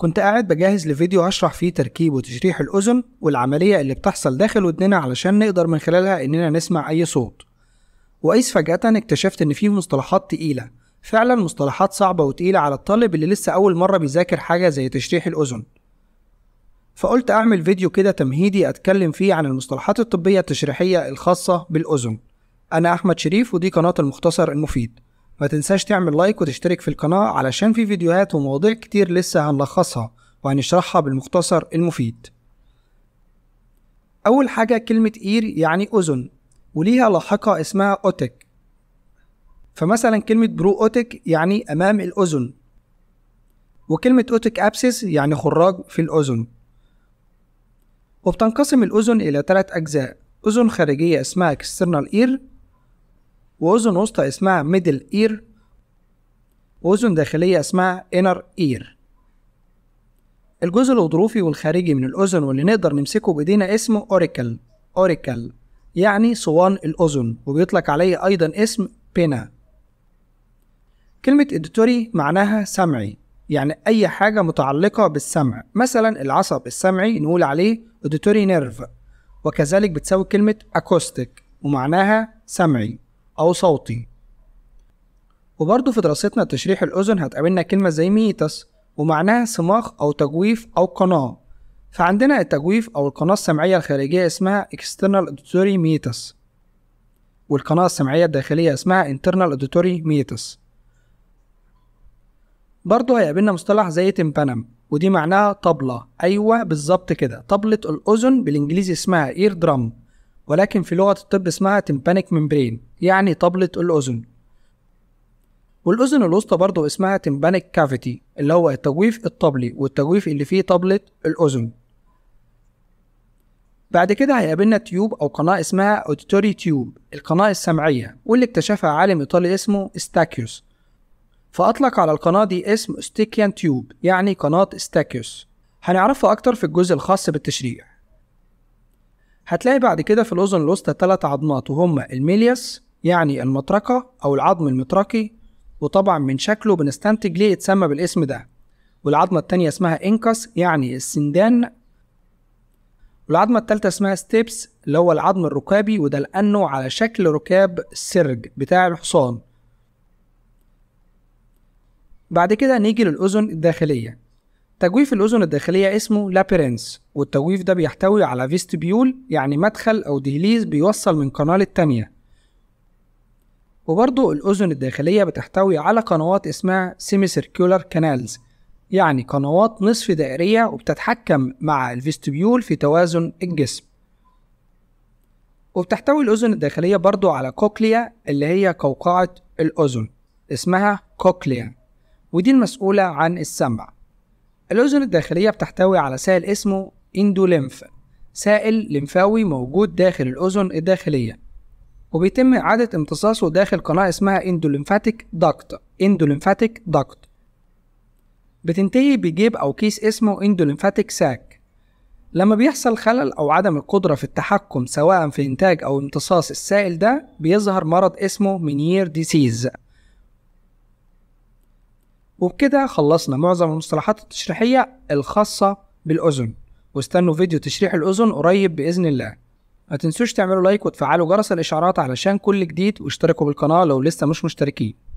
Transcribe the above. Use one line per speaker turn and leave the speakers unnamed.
كنت قاعد بجهز لفيديو هشرح فيه تركيب وتشريح الأذن والعملية اللي بتحصل داخل ودننا علشان نقدر من خلالها إننا نسمع أي صوت وايس فجأة اكتشفت إن فيه مصطلحات تقيلة فعلا مصطلحات صعبة وتقيلة على الطالب اللي لسه أول مرة بيذاكر حاجة زي تشريح الأذن فقلت أعمل فيديو كده تمهيدي أتكلم فيه عن المصطلحات الطبية التشريحية الخاصة بالأذن أنا أحمد شريف ودي قناة المختصر المفيد ما تنساش تعمل لايك وتشترك في القناة علشان في فيديوهات ومواضيع كتير لسه هنلخصها وهنشرحها بالمختصر المفيد أول حاجة كلمة إير يعني أذن وليها لاحقة اسمها أوتك فمثلا كلمة برو أوتك يعني أمام الأذن وكلمة أوتك أبسس يعني خراج في الأذن وبتنقسم الأذن إلى ثلاث أجزاء أذن خارجية اسمها external ear واذن وسطى اسمها ميدل اير واذن داخليه اسمها انر اير الجزء الغضروفي والخارجي من الاذن واللي نقدر نمسكه بايدينا اسمه اوريكل اوريكل يعني صوان الاذن وبيطلق عليه ايضا اسم بينا كلمة إديتوري معناها سمعي يعني أي حاجة متعلقة بالسمع مثلا العصب السمعي نقول عليه إديتوري نيرف وكذلك بتساوي كلمة أكوستيك ومعناها سمعي أو صوتي وبرضه في دراستنا تشريح الأذن هتقابلنا كلمة زي ميتس ومعناها صماخ أو تجويف أو قناة فعندنا التجويف أو القناة السمعية الخارجية اسمها external auditory meatus والقناة السمعية الداخلية اسمها internal auditory meatus برضه هيقابلنا مصطلح زي تمبانم ودي معناها طبلة أيوة بالظبط كده طبلة الأذن بالإنجليزي اسمها ear drum ولكن في لغة الطب اسمها تمبانيك ممبرين يعني طبلة الأذن والأذن الوسطى برضه اسمها تمبانيك كافيتي اللي هو التجويف الطبلي والتجويف اللي فيه طبلة الأذن بعد كده هيقابلنا تيوب أو قناة اسمها أوديتوري تيوب القناة السمعية واللي اكتشفها عالم إيطالي اسمه استاكيوس فأطلق على القناة دي اسم استيكيان تيوب يعني قناة استاكيوس هنعرفها أكتر في الجزء الخاص بالتشريح هتلاقي بعد كده في الأذن الوسطى تلات عضمات وهما الميلياس يعني المطرقة أو العظم المطرقي وطبعا من شكله بنستنتج ليه اتسمى بالاسم ده والعظمة التانية اسمها إنكس يعني السندان والعظمة التالتة اسمها ستيبس اللي هو العظم الركابي وده لأنه على شكل ركاب السرج بتاع الحصان بعد كده نيجي للأذن الداخلية تجويف الأذن الداخلية اسمه لابيرنس والتجويف ده بيحتوي على فيستبيول يعني مدخل أو دهليز بيوصل من قناة للتانية وبرضه الأذن الداخلية بتحتوي على قنوات اسمها سيمي سيركيولار كانالز يعني قنوات نصف دائرية وبتتحكم مع الفيستبيول في توازن الجسم وبتحتوي الأذن الداخلية برضو على كوكليا اللي هي قوقعة الأذن اسمها كوكليا ودي المسؤولة عن السمع الأذن الداخلية بتحتوي على سائل اسمه اندوليمف سائل لمفاوي موجود داخل الأذن الداخلية وبيتم إعادة امتصاصه داخل قناة اسمها اندوليمفاتيك داكت اندوليمفاتيك داكت بتنتهي بجيب أو كيس اسمه اندوليمفاتيك ساك لما بيحصل خلل أو عدم القدرة في التحكم سواء في إنتاج أو امتصاص السائل ده بيظهر مرض اسمه منير ديسيز وبكده خلصنا معظم المصطلحات التشريحية الخاصة بالأذن واستنوا فيديو تشريح الأذن قريب بإذن الله ما تنسوش تعملوا لايك وتفعلوا جرس الإشعارات علشان كل جديد واشتركوا بالقناة لو لسه مش مشتركين